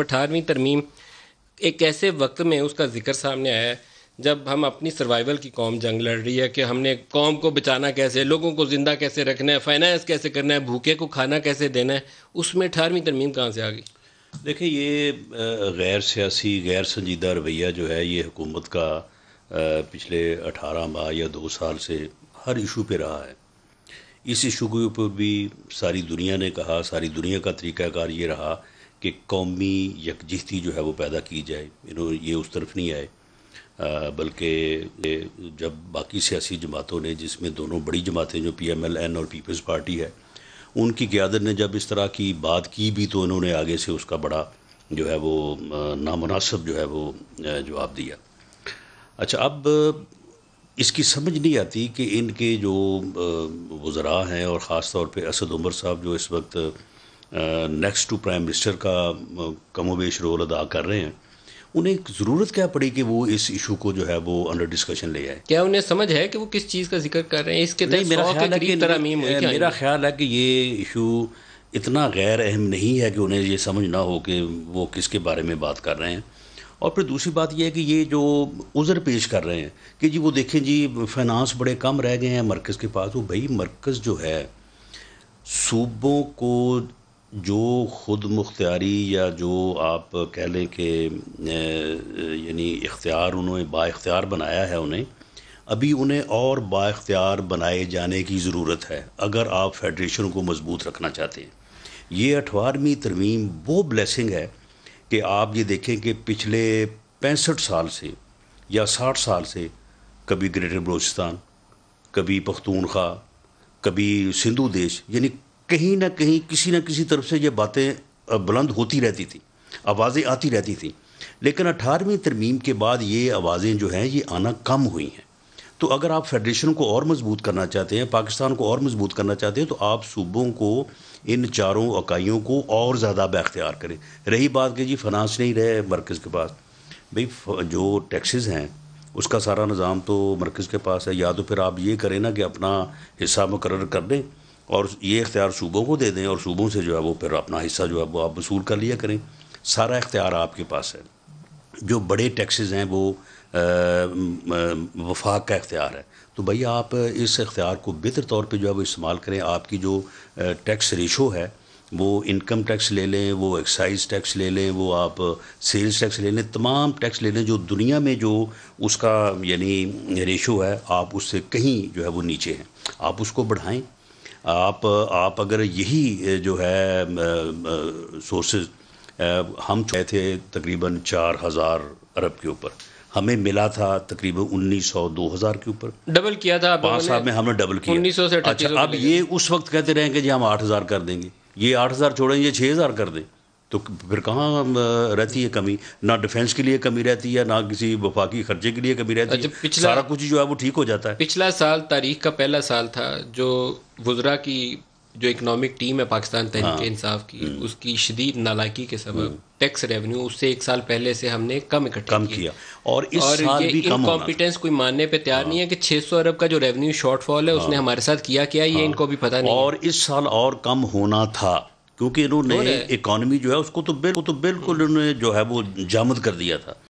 अठारहवीं तरमीम एक ऐसे वक्त में उसका जिक्र सामने आया है जब हम अपनी सर्वाइवल की कौम जंग लड़ रही है कि हमने कौम को बचाना कैसे लोगों को ज़िंदा कैसे रखना है फाइनेंस कैसे करना है भूखे को खाना कैसे देना है उसमें अठारहवीं तरमीम कहाँ से आ गई देखिए ये गैर सियासी गैर संजीदा रवैया जो है ये हुकूमत का पिछले अठारह माह या दो साल से हर इशू पर रहा है इस इशू के ऊपर भी सारी दुनिया ने कहा सारी दुनिया का तरीक़ाकार ये रहा कि कौमी यकजहती जो है वो पैदा की जाए इन्हों ये उस तरफ नहीं आए बल्कि जब बाकी सियासी जमातों ने जिसमें दोनों बड़ी जमातें जो पी एम एल एन और पीपल्स पार्टी है उनकी क्यादत ने जब इस तरह की बात की भी तो इन्होंने आगे से उसका बड़ा जो है वो नामनासब जो है वो जवाब दिया अच्छा अब इसकी समझ नहीं आती कि इनके जो वज़रा हैं और ख़ास तौर पर असद उमर साहब जो इस वक्त नेक्स्ट टू प्राइम मिनिस्टर का कमोबेश रोल अदा कर रहे हैं उन्हें ज़रूरत क्या पड़ी कि वो इस इशू को जो है वो अंडर डिस्कशन ले आए क्या उन्हें समझ है कि वो किस चीज़ का जिक्र कर रहे हैं इसके नहीं, मेरा ख्याल है कि मेरा ख्याल है कि ये इशू इतना गैर अहम नहीं है कि उन्हें ये समझ ना हो कि वो किसके बारे में बात कर रहे हैं और फिर दूसरी बात यह है कि ये जो उज़र पेश कर रहे हैं कि जी वो देखें जी फाइनेंस बड़े कम रह गए हैं मरकज़ के पास वो भाई मरकज़ जो है सूबों को जो ख़ुद मुख्तारी या जो आप कह लें कि यानी इख्तियार उन्होंने बाख्तियार बनाया है उन्हें अभी उन्हें और बाख्तियार बनाए जाने की ज़रूरत है अगर आप फेडरेशन को मजबूत रखना चाहते हैं ये अठारहवीं तरमीम वो ब्लेसिंग है कि आप ये देखें कि पिछले पैंसठ साल से या साठ साल से कभी ग्रेटर बलोचिस्तान कभी पख्तूनख्वा कभी सिंधु देश यानी कहीं ना कहीं किसी न किसी तरफ से ये बातें बुलंद होती रहती थी आवाज़ें आती रहती थी लेकिन अठारहवीं तरमीम के बाद ये आवाज़ें जो हैं ये आना कम हुई हैं तो अगर आप फेडरेशन को और मजबूत करना चाहते हैं पाकिस्तान को और मजबूत करना चाहते हैं तो आप सूबों को इन चारों इकाइयों को और ज़्यादा बख्तियार करें रही बात कि जी फनास नहीं रहे मरकज़ के पास भाई जो टैक्सेस हैं उसका सारा निज़ाम तो मरकज़ के पास है या तो फिर आप ये करें ना कि अपना हिस्सा मुकर कर दें और ये इख्तियार सूबों को दे दें और सूबों से जो है वो फिर अपना हिस्सा जो है वो आप वसूल कर लिया करें सारा इख्तियार आपके पास है जो बड़े टैक्सेस हैं वो वफाक का इख्तियार है तो भैया आप इस इख्तियार को बेहतर तौर पे जो है वो इस्तेमाल करें आपकी जो टैक्स रेशो है वो इनकम टैक्स ले लें वो एक्साइज टैक्स ले लें वो आप सेल्स टैक्स ले लें तमाम टैक्स ले लें जो दुनिया में जो उसका यानी रेशो है आप उससे कहीं जो है वो नीचे हैं आप उसको बढ़ाएँ आप आप अगर यही जो है सोर्सेज हम चाहे थे तकरीबन चार हज़ार अरब के ऊपर हमें मिला था तकरीबन 1900 2000 के ऊपर डबल किया था पाँच साल में हमने डबल किया 1900 से अच्छा अब ये उस वक्त कहते रहे कि जी हम 8000 कर देंगे ये 8000 छोड़ें ये 6000 कर दें तो फिर कहाँ रहती है कमी ना डिफेंस के लिए कमी रहती है ना किसी वफाकी खर्चे के लिए कमी रहती अच्छा, है पिछला सारा कुछ जो है वो ठीक हो जाता है पिछला साल तारीख का पहला साल था जो वजरा की जो इकोनॉमिक टीम है पाकिस्तान तहरीक हाँ, इंसाफ की हम्म। उसकी शदीद नालाकी के सब टैक्स हम्म। रेवेन्यू उससे एक साल पहले से हमने कम इकट्ठा कम किया और इस और साल ये भी कम इनकॉम्पिटेंस कोई मानने पे तैयार हाँ। नहीं है कि 600 अरब का जो रेवेन्यू शॉर्टफॉल है उसने हाँ। हमारे साथ किया क्या ये हाँ। इनको भी पता नहीं और इस साल और कम होना था क्योंकि इन्होंने इकॉनमी जो है उसको तो बिल्कुल तो बिल्कुल इन्होंने जो है वो जामद कर दिया था